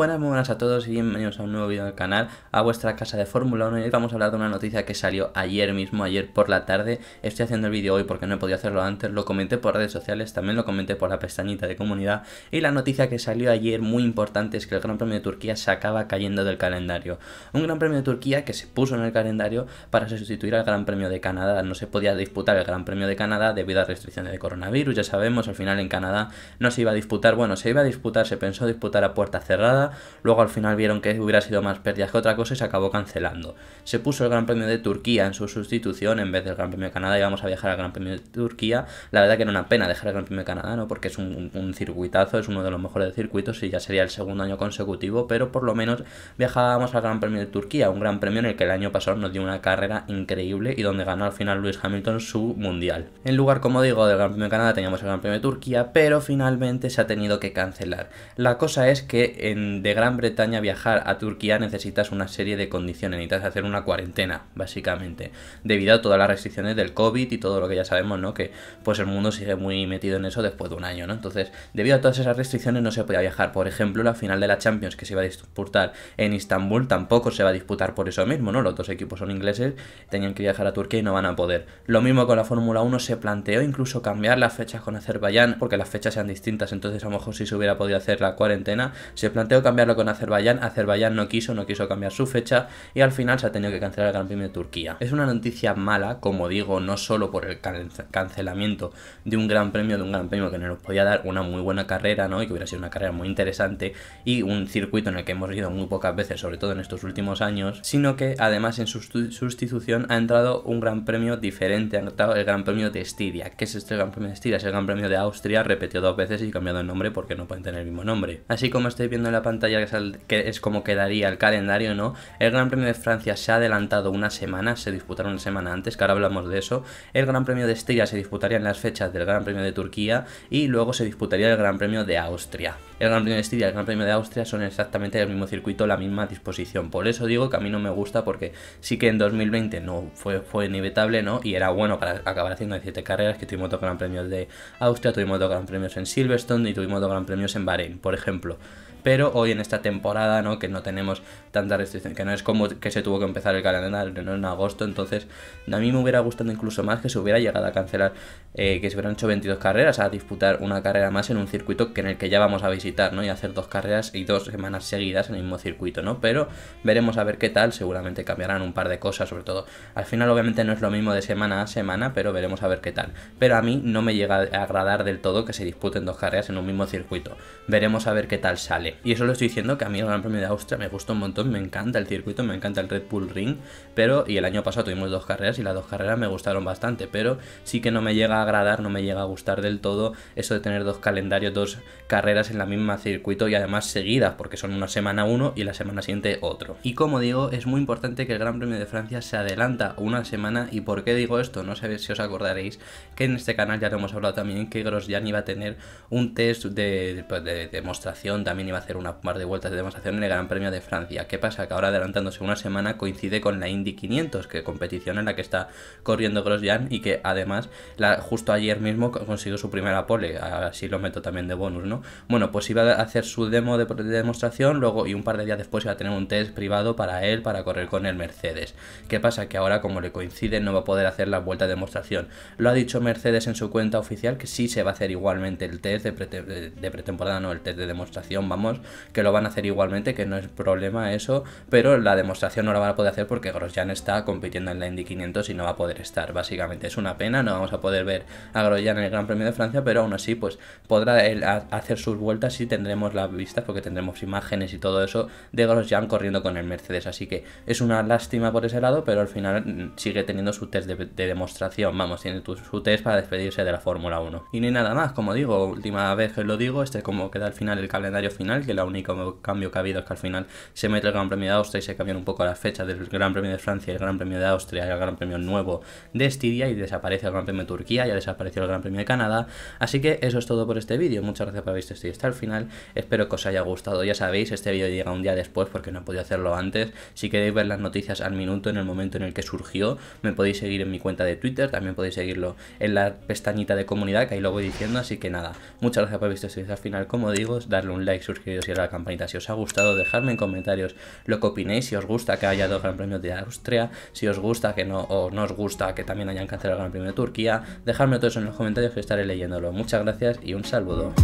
buenas, buenas a todos y bienvenidos a un nuevo vídeo del canal, a vuestra casa de Fórmula 1 hoy vamos a hablar de una noticia que salió ayer mismo, ayer por la tarde, estoy haciendo el vídeo hoy porque no he podido hacerlo antes, lo comenté por redes sociales, también lo comenté por la pestañita de comunidad y la noticia que salió ayer muy importante es que el Gran Premio de Turquía se acaba cayendo del calendario, un Gran Premio de Turquía que se puso en el calendario para sustituir al Gran Premio de Canadá, no se podía disputar el Gran Premio de Canadá debido a restricciones de coronavirus, ya sabemos, al final en Canadá no se iba a disputar, bueno, se iba a disputar, se pensó disputar a puerta cerrada, luego al final vieron que hubiera sido más pérdidas que otra cosa y se acabó cancelando. Se puso el Gran Premio de Turquía en su sustitución en vez del Gran Premio de Canadá y vamos a viajar al Gran Premio de Turquía. La verdad que era una pena dejar el Gran Premio de Canadá, ¿no? Porque es un, un circuitazo, es uno de los mejores circuitos y ya sería el segundo año consecutivo, pero por lo menos viajábamos al Gran Premio de Turquía, un Gran Premio en el que el año pasado nos dio una carrera increíble y donde ganó al final Lewis Hamilton su mundial. En lugar, como digo, del Gran Premio de Canadá teníamos el Gran Premio de Turquía, pero finalmente se ha tenido que cancelar. La cosa es que en de Gran Bretaña viajar a Turquía necesitas una serie de condiciones, necesitas hacer una cuarentena, básicamente, debido a todas las restricciones del COVID y todo lo que ya sabemos, ¿no? Que pues el mundo sigue muy metido en eso después de un año, ¿no? Entonces, debido a todas esas restricciones no se podía viajar. Por ejemplo, la final de la Champions que se iba a disputar en Istambul tampoco se va a disputar por eso mismo, ¿no? Los dos equipos son ingleses, tenían que viajar a Turquía y no van a poder. Lo mismo con la Fórmula 1 se planteó incluso cambiar las fechas con Azerbaiyán porque las fechas sean distintas, entonces a lo mejor si se hubiera podido hacer la cuarentena, se planteó cambiarlo con Azerbaiyán, Azerbaiyán no quiso, no quiso cambiar su fecha y al final se ha tenido que cancelar el Gran Premio de Turquía. Es una noticia mala, como digo, no solo por el cancelamiento de un Gran Premio, de un Gran Premio que nos podía dar una muy buena carrera, ¿no? Y que hubiera sido una carrera muy interesante y un circuito en el que hemos ido muy pocas veces, sobre todo en estos últimos años, sino que además en su sustitución ha entrado un Gran Premio diferente, ha entrado el Gran Premio de Estiria. que es este Gran Premio de Estiria? Es el Gran Premio de Austria, repetido dos veces y cambiado el nombre porque no pueden tener el mismo nombre. Así como estáis viendo en la ya que es como quedaría el calendario, ¿no? El Gran Premio de Francia se ha adelantado una semana, se disputaron una semana antes, que ahora hablamos de eso. El Gran Premio de Estiria se disputaría en las fechas del Gran Premio de Turquía y luego se disputaría el Gran Premio de Austria. El Gran Premio de Estella y el Gran Premio de Austria son exactamente el mismo circuito, la misma disposición. Por eso digo que a mí no me gusta porque sí que en 2020 no fue, fue inevitable, ¿no? Y era bueno para acabar haciendo 17 carreras, que tuvimos dos Gran Premios de Austria, tuvimos dos Gran Premios en Silverstone y tuvimos dos Gran Premios en Bahrein, por ejemplo. Pero en esta temporada, ¿no? Que no tenemos tanta restricción, que no es como que se tuvo que empezar el calendario, En agosto, entonces a mí me hubiera gustado incluso más que se hubiera llegado a cancelar, eh, que se hubieran hecho 22 carreras, a disputar una carrera más en un circuito que en el que ya vamos a visitar, ¿no? Y hacer dos carreras y dos semanas seguidas en el mismo circuito, ¿no? Pero veremos a ver qué tal, seguramente cambiarán un par de cosas, sobre todo. Al final obviamente no es lo mismo de semana a semana, pero veremos a ver qué tal. Pero a mí no me llega a agradar del todo que se disputen dos carreras en un mismo circuito. Veremos a ver qué tal sale. Y eso estoy diciendo que a mí el Gran Premio de Austria me gusta un montón, me encanta el circuito, me encanta el Red Bull Ring, pero, y el año pasado tuvimos dos carreras y las dos carreras me gustaron bastante, pero sí que no me llega a agradar, no me llega a gustar del todo eso de tener dos calendarios, dos carreras en la misma circuito y además seguidas, porque son una semana uno y la semana siguiente otro. Y como digo, es muy importante que el Gran Premio de Francia se adelanta una semana, y por qué digo esto, no sé si os acordaréis que en este canal ya lo hemos hablado también, que Grosjean iba a tener un test de pues, demostración, también iba a hacer una par de vueltas de demostración en el Gran Premio de Francia. ¿Qué pasa? Que ahora adelantándose una semana coincide con la Indy 500, que competición en la que está corriendo Grosjean y que además justo ayer mismo consiguió su primera pole, así lo meto también de bonus, ¿no? Bueno, pues iba a hacer su demo de, demostración luego y un par de días después iba a tener un test privado para él para correr con el Mercedes. ¿Qué pasa? Que ahora como le coincide no va a poder hacer la vuelta de demostración. Lo ha dicho Mercedes en su cuenta oficial que sí se va a hacer igualmente el test de, de pretemporada, no el test de demostración, vamos, que lo van a hacer igualmente, que no es problema eso, pero la demostración no la van a poder hacer porque Grosjean está compitiendo en la Indy 500 y no va a poder estar, básicamente. Es una pena, no vamos a poder ver a Grosjean en el Gran Premio de Francia, pero aún así, pues podrá hacer sus vueltas y tendremos las vistas porque tendremos imágenes y todo eso de Grosjean corriendo con el Mercedes. Así que es una lástima por ese lado, pero al final mm, sigue teniendo su test de, demostración. Vamos, tiene su test para despedirse de la Fórmula 1. Y ni nada más, como digo, última vez que lo digo, este es como queda al final el calendario final, que la única como cambio que ha habido es que al final se mete el Gran Premio de Austria y se cambian un poco las fechas del Gran Premio de Francia, y el Gran Premio de Austria, el Gran Premio nuevo de Estiria y desaparece el Gran Premio de Turquía, ya desapareció el Gran Premio de Canadá. Así que eso es todo por este vídeo. Muchas gracias por haber visto este hasta el final. Espero que os haya gustado. Ya sabéis, este vídeo llega un día después porque no he podido hacerlo antes. Si queréis ver las noticias al minuto, en el momento en el que surgió, me podéis seguir en mi cuenta de Twitter, también podéis seguirlo en la pestañita de comunidad que ahí lo voy diciendo. Así que nada, muchas gracias por haber visto este vídeo hasta el final. Como digo, darle un like, suscribiros y a campanita si os ha gustado, dejadme en comentarios lo que opinéis, si os gusta que haya dos Gran Premios de Austria, si os gusta que no, o no os gusta que también hayan cancelado el Gran Premio de Turquía, dejadme todo eso en los comentarios que estaré leyéndolo. Muchas gracias y un saludo.